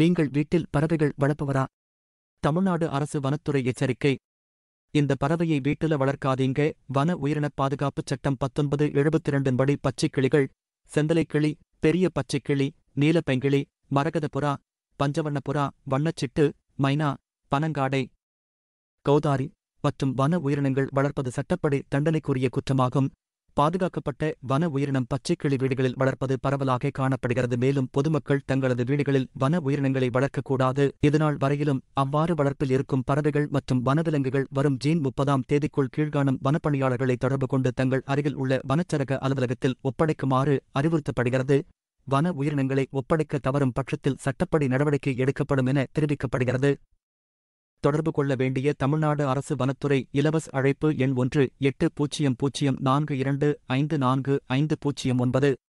நீங்கள் வீட்டில் பறவைகள் வளர்ப்பவரா தமிழ்நாடு அரசு வனத்துறை எச்சரிக்கை இந்த பறவையை வீட்டில வளர்க்காதீங்க வன உயிரின பாதுகாப்பு சட்டம் பத்தொன்பது எழுபத்தி ரெண்டின்படி பச்சை கிளிகள் செந்தலைக்கிளி பெரிய பச்சைக்கிளி நீலப்பெங்கிளி மரகத புறா பஞ்சவண்ண புறா வண்ணச்சிட்டு மைனா பனங்காடை கௌதாரி மற்றும் வன உயிரினங்கள் வளர்ப்பது சட்டப்படி தண்டனைக்குரிய குற்றமாகும் பாதுகாக்கப்பட்ட வன உயிரினம் பச்சைக்கிளி வீடுகளில் வளர்ப்பது பரவலாக காணப்படுகிறது மேலும் பொதுமக்கள் தங்களது வீடுகளில் வன உயிரினங்களை வளர்க்கக்கூடாது இதனால் வரையிலும் அவ்வாறு வளர்ப்பில் இருக்கும் பறவைகள் மற்றும் வனவிலங்குகள் வரும் ஜீன் முப்பதாம் தேதிக்குள் கீழ்காணும் வனப்பணியாளர்களை தொடர்பு கொண்டு தங்கள் அருகில் உள்ள வனச்சரக அலுவலகத்தில் ஒப்படைக்குமாறு அறிவுறுத்தப்படுகிறது வன உயிரினங்களை ஒப்படைக்க தவறும் பட்சத்தில் சட்டப்படி நடவடிக்கை எடுக்கப்படும் என தெரிவிக்கப்படுகிறது தொடர்பு கொள்ள வேண்டிய தமிழ்நாடு அரசு வனத்துறை இலவச அழைப்பு எண் ஒன்று எட்டு பூஜ்ஜியம் பூஜ்ஜியம் நான்கு இரண்டு ஐந்து நான்கு ஐந்து பூஜ்ஜியம் ஒன்பது